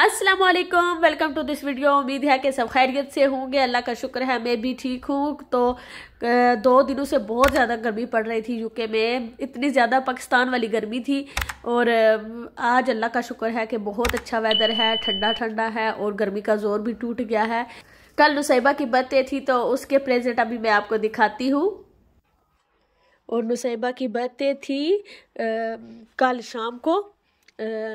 Aslam welcome to this video उम्मीद है कि सब खैरियत से होंगे अल्लाह का शुक्र है मैं भी ठीक हूँ तो दो दिनों से बहुत ज़्यादा गर्मी पड़ रही थी यूके में इतनी ज़्यादा पाकिस्तान वाली गर्मी थी और आज अल्लाह का शुक्र है कि बहुत अच्छा वेदर है ठंडा ठंडा है और गर्मी का ज़ोर भी टूट गया है कल नुसैबा की बर्थडे थी तो उसके प्रेजेंट अभी मैं आपको दिखाती हूँ और नुसैबा की बर्थडे थी आ, कल शाम को आ,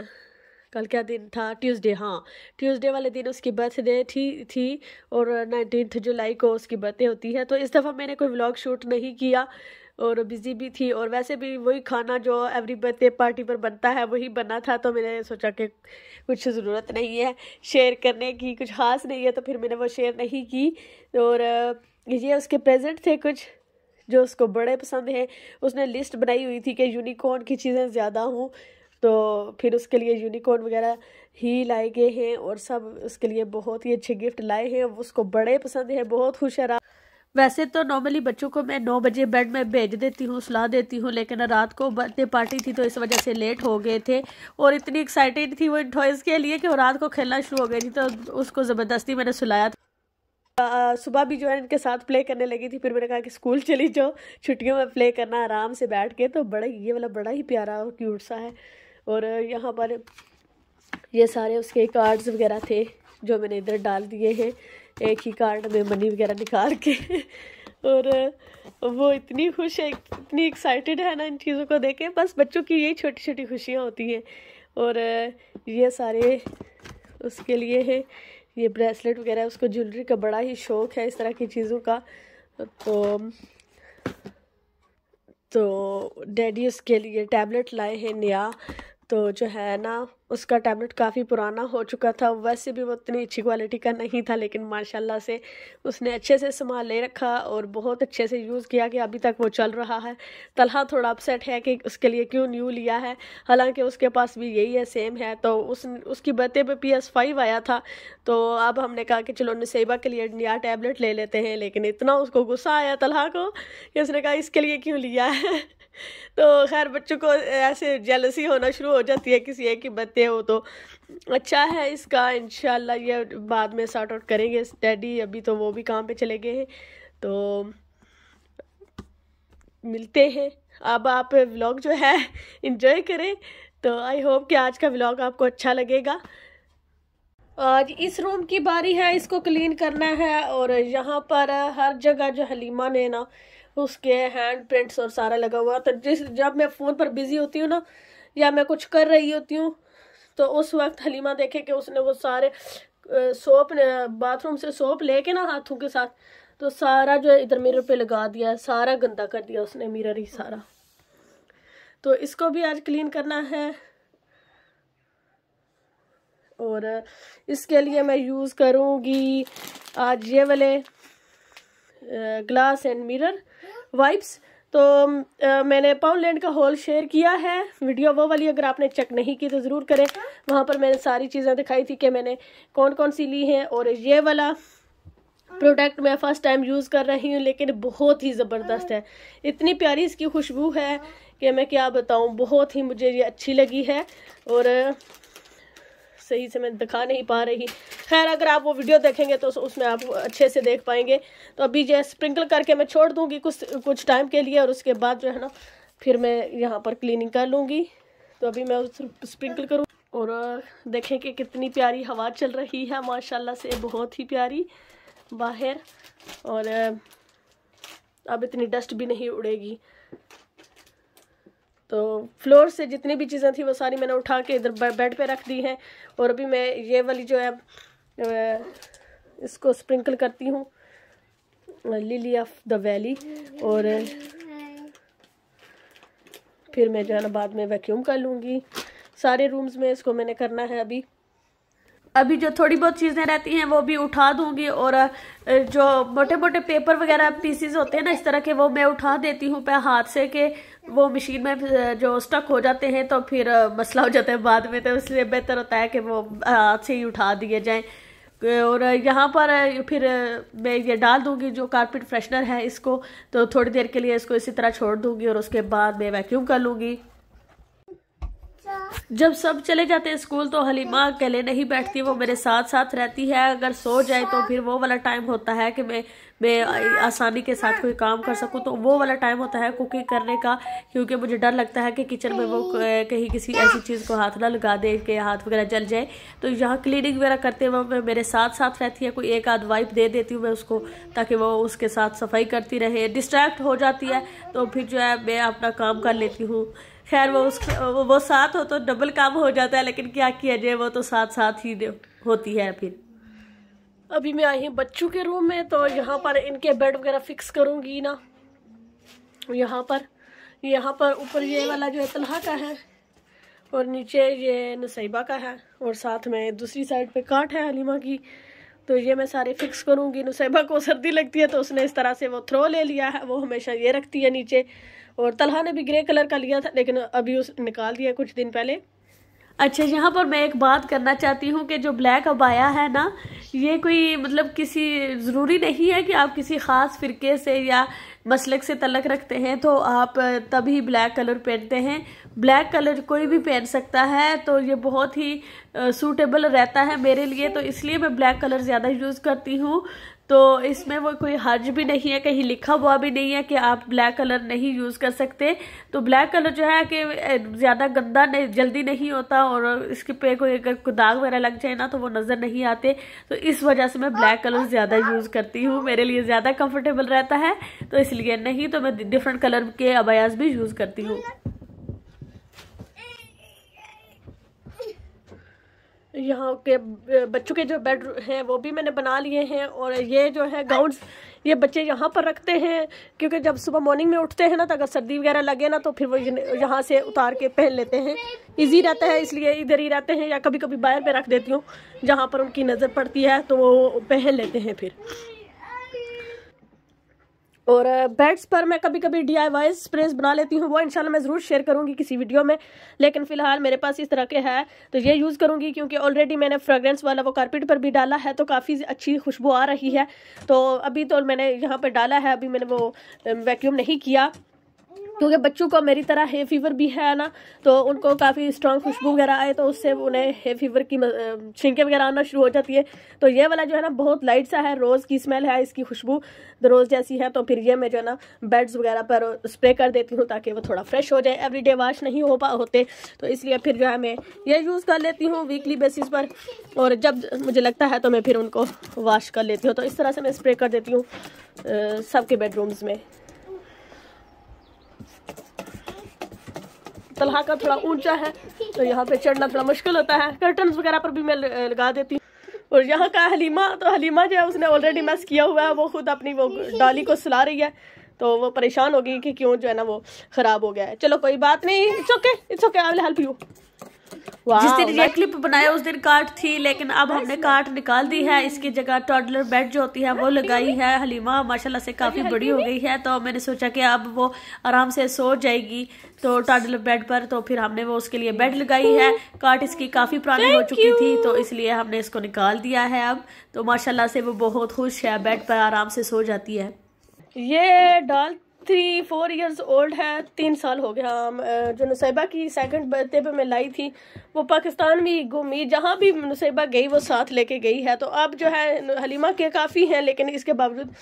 कल क्या दिन था ट्यूसडे हाँ ट्यूसडे वाले दिन उसकी बर्थडे थी थी और नाइनटीन जुलाई को उसकी बर्थडे होती है तो इस दफ़ा मैंने कोई व्लॉग शूट नहीं किया और बिज़ी भी थी और वैसे भी वही खाना जो एवरी बर्थडे पार्टी पर बनता है वही बना था तो मैंने सोचा कि कुछ ज़रूरत नहीं है शेयर करने की कुछ खास नहीं है तो फिर मैंने वो शेयर नहीं की और ये उसके प्रेजेंट थे कुछ जो उसको बड़े पसंद हैं उसने लिस्ट बनाई हुई थी कि यूनिकॉर्न की चीज़ें ज़्यादा हों तो फिर उसके लिए यूनिकॉर्न वगैरह ही लाए गए हैं और सब उसके लिए बहुत ही अच्छे गिफ्ट लाए हैं उसको बड़े पसंद हैं बहुत खुश है वैसे तो नॉर्मली बच्चों को मैं नौ बजे बेड में भेज देती हूँ सुला देती हूँ लेकिन रात को बर्थडे पार्टी थी तो इस वजह से लेट हो गए थे और इतनी एक्साइटेड थी वो टॉयज़ के लिए कि वो रात को खेलना शुरू हो गई थी तो उसको ज़बरदस्ती मैंने सुलाया था सुबह भी जो है इनके साथ प्ले करने लगी थी फिर मैंने कहा कि स्कूल चली जाओ छुट्टियों में प्ले करना आराम से बैठ के तो बड़ा ये वाला बड़ा ही प्यारा और क्यूट सा है और यहाँ पर ये सारे उसके कार्ड्स वगैरह थे जो मैंने इधर डाल दिए हैं एक ही कार्ड में मनी वगैरह निकाल के और वो इतनी खुश है इतनी एक्साइटेड है ना इन चीज़ों को देख के बस बच्चों की यही छोटी छोटी खुशियाँ होती हैं और ये सारे उसके लिए है ये ब्रेसलेट वगैरह उसको ज्वेलरी का बड़ा ही शौक़ है इस तरह की चीज़ों का तो तो डैडी उसके लिए टैबलेट लाए हैं नया तो जो है ना उसका टैबलेट काफ़ी पुराना हो चुका था वैसे भी वो इतनी अच्छी क्वालिटी का नहीं था लेकिन माशाल्लाह से उसने अच्छे से सामान ले रखा और बहुत अच्छे से यूज़ किया कि अभी तक वो चल रहा है तलहा थोड़ा अपसेट है कि उसके लिए क्यों न्यू लिया है हालांकि उसके पास भी यही है सेम है तो उस उसकी बर्थडे पर पी एस फाइव आया था तो अब हमने कहा कि चलो नसीबा के लिए नया टैबलेट ले लेते हैं लेकिन इतना उसको गुस्सा आया तलहा को कि उसने कहा इसके लिए क्यों लिया है तो खैर बच्चों को ऐसे जेलसी होना शुरू हो जाती है किसी एक ही बच्चे हो तो अच्छा है इसका इन ये बाद में सॉर्ट आउट करेंगे डैडी अभी तो वो भी काम पे चले गए हैं तो मिलते हैं अब आप व्लॉग जो है इन्जॉय करें तो आई होप कि आज का व्लॉग आपको अच्छा लगेगा आज इस रूम की बारी है इसको क्लीन करना है और यहाँ पर हर जगह जो हलीमा ने ना उसके हैंड प्रिंट्स और सारा लगा हुआ तो जिस जब मैं फ़ोन पर बिज़ी होती हूँ ना या मैं कुछ कर रही होती हूँ तो उस वक्त हलीमा देखे कि उसने वो सारे सोप बाथरूम से सोप लेके ना हाथों के साथ तो सारा जो है इधर मिरर पे लगा दिया सारा गंदा कर दिया उसने मिरर ही सारा तो इसको भी आज क्लीन करना है और इसके लिए मैं यूज़ करूँगी आज ये वाले ग्लास एंड मिरर वाइब्स तो आ, um, uh, मैंने पाउंड लैंड का हॉल शेयर किया है वीडियो वो वाली अगर आपने चेक नहीं की तो ज़रूर करें वहाँ पर मैंने सारी चीज़ें दिखाई थी कि मैंने कौन कौन सी ली हैं और ये वाला प्रोडक्ट मैं फ़र्स्ट टाइम यूज़ कर रही हूँ लेकिन बहुत ही ज़बरदस्त है इतनी प्यारी इसकी खुशबू है कि मैं क्या बताऊँ बहुत ही मुझे ये अच्छी लगी है और सही से मैं दिखा नहीं पा रही खैर अगर आप वो वीडियो देखेंगे तो उसमें आप अच्छे से देख पाएंगे तो अभी जो स्प्रिंकल करके मैं छोड़ दूँगी कुछ कुछ टाइम के लिए और उसके बाद जो है ना फिर मैं यहाँ पर क्लीनिंग कर लूँगी तो अभी मैं उस स्प्रिंकल करूँ और देखें कि कितनी प्यारी हवा चल रही है माशाल्लाह से बहुत ही प्यारी बाहर और अब इतनी डस्ट भी नहीं उड़ेगी तो फ्लोर से जितनी भी चीज़ें थी वो सारी मैंने उठा के इधर बेड पे रख दी हैं और अभी मैं ये वाली जो है इसको स्प्रिंकल करती हूँ लिली ऑफ द वैली और फिर मैं जो है ना बाद में वैक्यूम कर लूँगी सारे रूम्स में इसको मैंने करना है अभी अभी जो थोड़ी बहुत चीज़ें रहती हैं वो भी उठा दूंगी और जो मोटे मोटे पेपर वगैरह पीसीज होते हैं ना इस तरह के वो मैं उठा देती हूँ पे हाथ से के वो मशीन में जो स्टक हो जाते हैं तो फिर मसला हो जाता है बाद में तो इसलिए बेहतर होता है कि वो हाथ से ही उठा दिए जाएं और यहाँ पर फिर मैं ये डाल दूंगी जो कारपेट फ्रेशनर है इसको तो थोड़ी देर के लिए इसको इसी तरह छोड़ दूंगी और उसके बाद मैं वैक्यूम कर लूँगी जब सब चले जाते हैं स्कूल तो हलीमा अकेले नहीं बैठती वो मेरे साथ साथ रहती है अगर सो जाए तो फिर वो वाला टाइम होता है कि मैं मैं आसानी के साथ कोई काम कर सकूं तो वो वाला टाइम होता है कुकिंग करने का क्योंकि मुझे डर लगता है कि किचन में वो कहीं किसी ऐसी चीज़ को हाथ ना लगा दे के हाथ वगैरह जल जाए तो यहाँ क्लीनिंग वगैरह करते हुए मैं मेरे साथ साथ रहती है कोई एक आध वाइप दे देती हूँ मैं उसको ताकि वो उसके साथ सफाई करती रहे डिस्ट्रैक्ट हो जाती है तो फिर जो है मैं अपना काम कर लेती हूँ खैर वो उस वो, वो साथ हो तो डबल काम हो जाता है लेकिन क्या किया जाए वो तो साथ साथ ही होती है फिर अभी मैं आई हूँ बच्चों के रूम में तो यहाँ पर इनके बेड वगैरह फिक्स करूँगी ना यहाँ पर यहाँ पर ऊपर ये वाला जो है तलहा का है और नीचे ये नसीबा का है और साथ में दूसरी साइड पे काट है हलीमा की तो ये मैं सारे फिक्स करूँगी नुसैबा को सर्दी लगती है तो उसने इस तरह से वो थ्रो ले लिया है वो हमेशा ये रखती है नीचे और तलहा ने भी ग्रे कलर का लिया था लेकिन अभी उस निकाल दिया कुछ दिन पहले अच्छा यहाँ पर मैं एक बात करना चाहती हूँ कि जो ब्लैक अबाया है ना ये कोई मतलब किसी ज़रूरी नहीं है कि आप किसी ख़ास फ़िरके से या मसलक से तलक रखते हैं तो आप तभी ब्लैक कलर पहनते हैं ब्लैक कलर कोई भी पहन सकता है तो ये बहुत ही सूटेबल रहता है मेरे लिए तो इसलिए मैं ब्लैक कलर ज़्यादा यूज़ करती हूँ तो इसमें वो कोई हर्ज भी नहीं है कहीं लिखा हुआ भी नहीं है कि आप ब्लैक कलर नहीं यूज़ कर सकते तो ब्लैक कलर जो है कि ज़्यादा गंदा नहीं जल्दी नहीं होता और इसके पे कोई अगर दाग वगैरह लग जाए ना तो वो नज़र नहीं आते तो इस वजह से मैं ब्लैक कलर ज़्यादा यूज़ करती हूँ मेरे लिए ज़्यादा कम्फर्टेबल रहता है तो इसलिए नहीं तो मैं डिफरेंट कलर के अबायास भी यूज़ करती हूँ यहाँ के बच्चों के जो बेड हैं वो भी मैंने बना लिए हैं और ये जो है गाउन्स ये बच्चे यहाँ पर रखते हैं क्योंकि जब सुबह मॉर्निंग में उठते हैं ना तो अगर सर्दी वगैरह लगे ना तो फिर वो यहाँ से उतार के पहन लेते हैं इजी रहता है इसलिए इधर ही रहते हैं या कभी कभी बाहर में रख देती हूँ जहाँ पर उनकी नज़र पड़ती है तो वो पहन लेते हैं फिर और बेड्स पर मैं कभी कभी डी आई वाइज स्प्रेज बना लेती हूँ वो इंशाल्लाह मैं ज़रूर शेयर करूँगी किसी वीडियो में लेकिन फ़िलहाल मेरे पास इस तरह के है तो ये यूज़ करूँगी क्योंकि ऑलरेडी मैंने फ्रेगरेंस वाला वो कारपेट पर भी डाला है तो काफ़ी अच्छी खुशबू आ रही है तो अभी तो मैंने यहाँ पर डाला है अभी मैंने वो वैक्यूम नहीं किया क्योंकि बच्चों को मेरी तरह हे फीवर भी है ना तो उनको काफ़ी स्ट्रॉन्ग खुशबू वगैरह आए तो उससे उन्हें हे फीवर की छिंके वगैरह आना शुरू हो जाती है तो ये वाला जो है ना बहुत लाइट सा है रोज़ की स्मेल है इसकी खुशबू रोज़ जैसी है तो फिर ये मैं जो है ना बेड्स वगैरह पर स्प्रे कर देती हूँ ताकि वो थोड़ा फ्रेश हो जाए एवरीडे वॉश नहीं हो पा होते तो इसलिए फिर जो है मैं ये यूज़ कर लेती हूँ वीकली बेसिस पर और जब मुझे लगता है तो मैं फिर उनको वॉश कर लेती हूँ तो इस तरह से मैं स्प्रे कर देती हूँ सबके बेडरूम्स में तलहा का थोड़ा ऊंचा है तो यहाँ पे चढ़ना थोड़ा मुश्किल होता है कर्टन वगैरह पर भी मैं लगा देती हूँ और यहाँ का हलीमा तो हलीमा जो है उसने ऑलरेडी मैस किया हुआ है वो खुद अपनी वो डाली को सला रही है तो वो परेशान हो गई कि क्यों जो है ना वो ख़राब हो गया है चलो कोई बात नहीं it's okay it's okay I will help you जिस दिन ये क्लिप बनाया उस दिन काट थी लेकिन अब हमने काट निकाल दी है इसकी जगह टॉडलर बेड जो होती है वो लगाई है हलीमा माशाल्लाह से काफ़ी बड़ी हो गई है तो मैंने सोचा कि अब वो आराम से सो जाएगी तो टॉडलर बेड पर तो फिर हमने वो उसके लिए बेड लगाई है काट इसकी काफ़ी पुरानी हो चुकी थी तो इसलिए हमने इसको निकाल दिया है अब तो माशाला से वो बहुत खुश है बेड पर आराम से सो जाती है ये डाल थ्री फोर इयर्स ओल्ड है तीन साल हो गया जो नुसैबा की सेकंड बर्थडे पे मैं लाई थी वो पाकिस्तान में घूमी जहाँ भी नुसैबा गई वो साथ लेके गई है तो अब जो है हलीमा के काफ़ी हैं लेकिन इसके बावजूद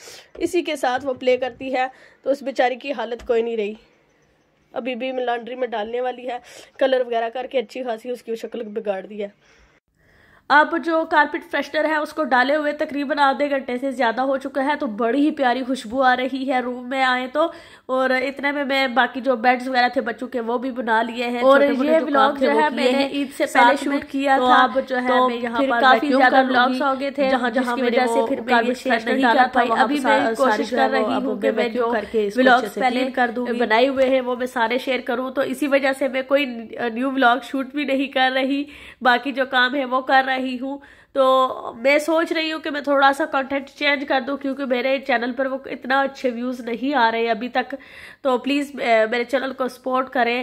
इसी के साथ वो प्ले करती है तो उस बेचारी की हालत कोई नहीं रही अभी भी लॉन्ड्री में डालने वाली है कलर वगैरह करके अच्छी खासी उसकी शक्ल बिगाड़ दी है अब जो कारपेट फ्रेशनर है उसको डाले हुए तकरीबन आधे घंटे से ज़्यादा हो चुका है तो बड़ी ही प्यारी खुशबू आ रही है रूम में आए तो और इतने में मैं बाकी जो बेड्स वगैरह थे बच्चों के वो भी बना लिए हैं और ये ब्लॉग जो है मैंने ईद से पहले शूट किया तो था अब जो है तो यहाँ काफी ज्यादा ब्लॉग्स हो गए थे जहाँ जहाँ वजह से फिर नहीं कर पाई अभी मैं कोशिश कर रही हूँ कि मैं जो ब्लॉग्स पहले कर दूँ बनाए हुए हैं वो मैं सारे शेयर करूँ तो इसी वजह से मैं कोई न्यू ब्लॉग शूट भी नहीं कर रही बाकी जो काम है वो कर रहा रही हूँ तो मैं सोच रही हूँ कि मैं थोड़ा सा कंटेंट चेंज कर दूँ क्योंकि मेरे चैनल पर वो इतना अच्छे व्यूज़ नहीं आ रहे अभी तक तो प्लीज़ मेरे चैनल को सपोर्ट करें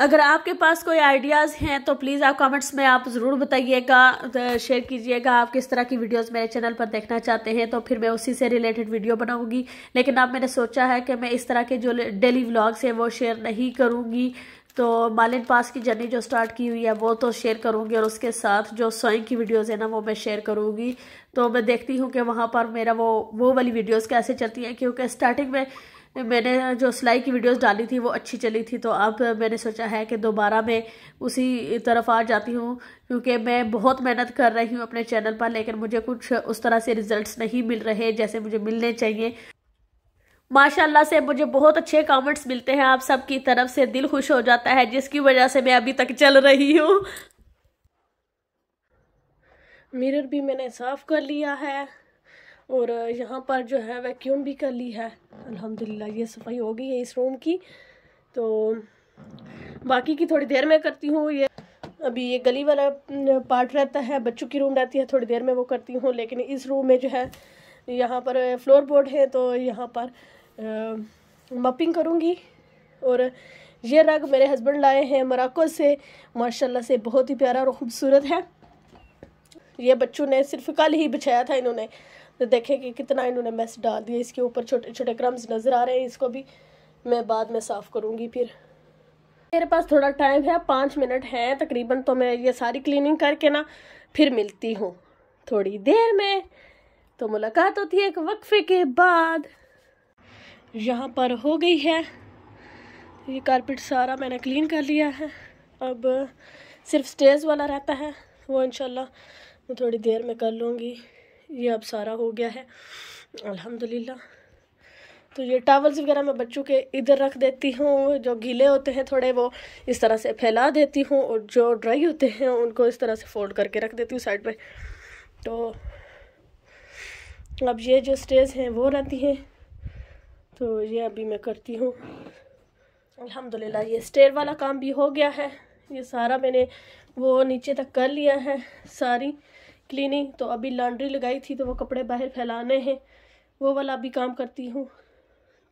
अगर आपके पास कोई आइडियाज़ हैं तो प्लीज़ आप कमेंट्स में आप ज़रूर बताइएगा शेयर कीजिएगा आप किस तरह की वीडियोस मेरे चैनल पर देखना चाहते हैं तो फिर मैं उसी से रिलेटेड वीडियो बनाऊंगी लेकिन अब मैंने सोचा है कि मैं इस तरह के जो डेली व्लॉग्स हैं वो शेयर नहीं करूंगी तो मालिन पास की जर्नी जो स्टार्ट की हुई है वो तो शेयर करूँगी और उसके साथ जो सोइंग की वीडियोस है ना वो मैं शेयर करूँगी तो मैं देखती हूँ कि वहाँ पर मेरा वो वो वाली वीडियोस कैसे चलती हैं क्योंकि स्टार्टिंग में मैंने जो सिलाई की वीडियोस डाली थी वो अच्छी चली थी तो अब मैंने सोचा है कि दोबारा मैं उसी तरफ आ जाती हूँ क्योंकि मैं बहुत मेहनत कर रही हूँ अपने चैनल पर लेकिन मुझे कुछ उस तरह से रिज़ल्ट नहीं मिल रहे जैसे मुझे मिलने चाहिए माशाल्लाह से मुझे बहुत अच्छे कमेंट्स मिलते हैं आप सब की तरफ से दिल खुश हो जाता है जिसकी वजह से मैं अभी तक चल रही हूँ मिरर भी मैंने साफ़ कर लिया है और यहाँ पर जो है वैक्यूम भी कर ली है अल्हम्दुलिल्लाह ये सफाई हो गई है इस रूम की तो बाकी की थोड़ी देर में करती हूँ ये अभी ये गली वाला पार्ट रहता है बच्चों की रूम रहती है थोड़ी देर में वो करती हूँ लेकिन इस रूम में जो है यहाँ पर फ्लोर बोर्ड है तो यहाँ पर मपिंग करूँगी और ये रग मेरे हस्बैंड लाए हैं मराको से माशाल्लाह से बहुत ही प्यारा और ख़ूबसूरत है ये बच्चों ने सिर्फ कल ही बिछाया था इन्होंने तो देखें कि कितना इन्होंने मैस डाल दिया इसके ऊपर छोटे छोटे क्रम्स नज़र आ रहे हैं इसको भी मैं बाद में साफ़ करूँगी फिर मेरे पास थोड़ा टाइम है पाँच मिनट हैं तकरीबन तो मैं ये सारी क्लिनिंग करके ना फिर मिलती हूँ थोड़ी देर में तो मुलाकात होती है एक वक्फे के बाद यहाँ पर हो गई है ये कारपेट सारा मैंने क्लीन कर लिया है अब सिर्फ स्टेज वाला रहता है वो इनशाला मैं थोड़ी देर में कर लूँगी ये अब सारा हो गया है अल्हम्दुलिल्लाह तो ये टावल्स वगैरह मैं बच्चों के इधर रख देती हूँ जो गीले होते हैं थोड़े वो इस तरह से फैला देती हूँ और जो ड्राई होते हैं उनको इस तरह से फोल्ड करके रख देती हूँ साइड पर तो अब ये जो स्टेज हैं वो रहती हैं तो ये अभी मैं करती हूँ अल्हम्दुलिल्लाह ये स्टेयर वाला काम भी हो गया है ये सारा मैंने वो नीचे तक कर लिया है सारी क्लीनिंग तो अभी लॉन्ड्री लगाई थी तो वो कपड़े बाहर फैलाने हैं वो वाला अभी काम करती हूँ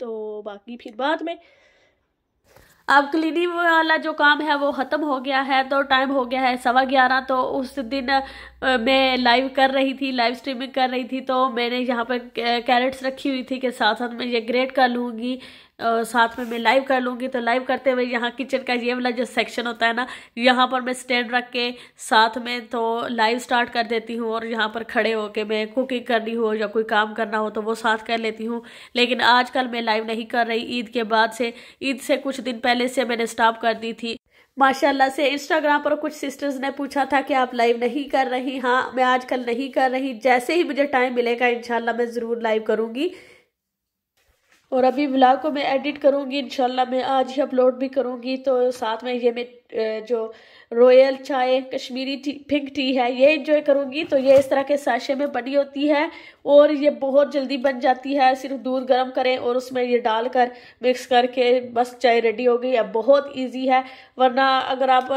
तो बाकी फिर बाद में अब क्लीनिंग वाला जो काम है वो ख़त्म हो गया है तो टाइम हो गया है सवा ग्यारह तो उस दिन मैं लाइव कर रही थी लाइव स्ट्रीमिंग कर रही थी तो मैंने यहाँ पर कैरेट्स रखी हुई थी के साथ साथ मैं ये ग्रेट कर लूँगी और साथ में मैं लाइव कर लूँगी तो लाइव करते हुए यहाँ किचन का ये वाला जो सेक्शन होता है ना यहाँ पर मैं स्टैंड रख के साथ में तो लाइव स्टार्ट कर देती हूँ और यहाँ पर खड़े होकर मैं कुकिंग करनी हो या कोई काम करना हो तो वो साथ कर लेती हूँ लेकिन आजकल मैं लाइव नहीं कर रही ईद के बाद से ईद से कुछ दिन पहले से मैंने स्टॉप कर दी थी माशाल्लाह से इंस्टाग्राम पर कुछ सिस्टर्स ने पूछा था कि आप लाइव नहीं कर रही हाँ मैं आजकल नहीं कर रही जैसे ही मुझे टाइम मिलेगा इंशाल्लाह मैं ज़रूर लाइव करूँगी और अभी ब्लॉग को मैं एडिट करूँगी इन मैं आज ही अपलोड भी करूँगी तो साथ में ये मैं जो रॉयल चाय कश्मीरी टी पिंक टी है ये इंजॉय करूँगी तो ये इस तरह के साशे में बनी होती है और ये बहुत जल्दी बन जाती है सिर्फ दूध गर्म करें और उसमें ये डालकर मिक्स करके बस चाय रेडी हो गई है बहुत ईजी है वरना अगर आप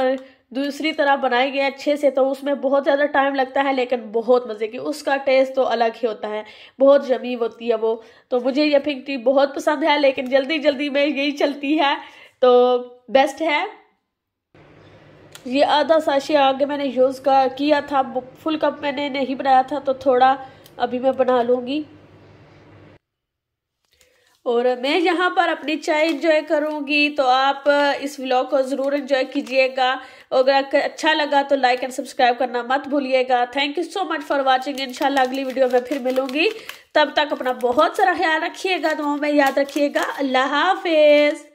दूसरी तरह बनाए गए अच्छे से तो उसमें बहुत ज़्यादा टाइम लगता है लेकिन बहुत मज़े की उसका टेस्ट तो अलग ही होता है बहुत जमी होती है वो तो मुझे ये पिंक टी बहुत पसंद है लेकिन जल्दी जल्दी में यही चलती है तो बेस्ट है ये आधा साशी आगे मैंने यूज़ किया था फुल कप मैंने नहीं बनाया था तो थोड़ा अभी मैं बना लूँगी और मैं यहाँ पर अपनी चाय इन्जॉय करूँगी तो आप इस व्लॉग को ज़रूर इन्जॉय कीजिएगा और अगर अच्छा लगा तो लाइक एंड सब्सक्राइब करना मत भूलिएगा thank you so much for watching इंशाल्लाह अगली वीडियो में फिर मिलूंगी तब तक अपना बहुत सारा ख्याल रखिएगा तो मैं याद रखिएगा अल्लाह हाफिज़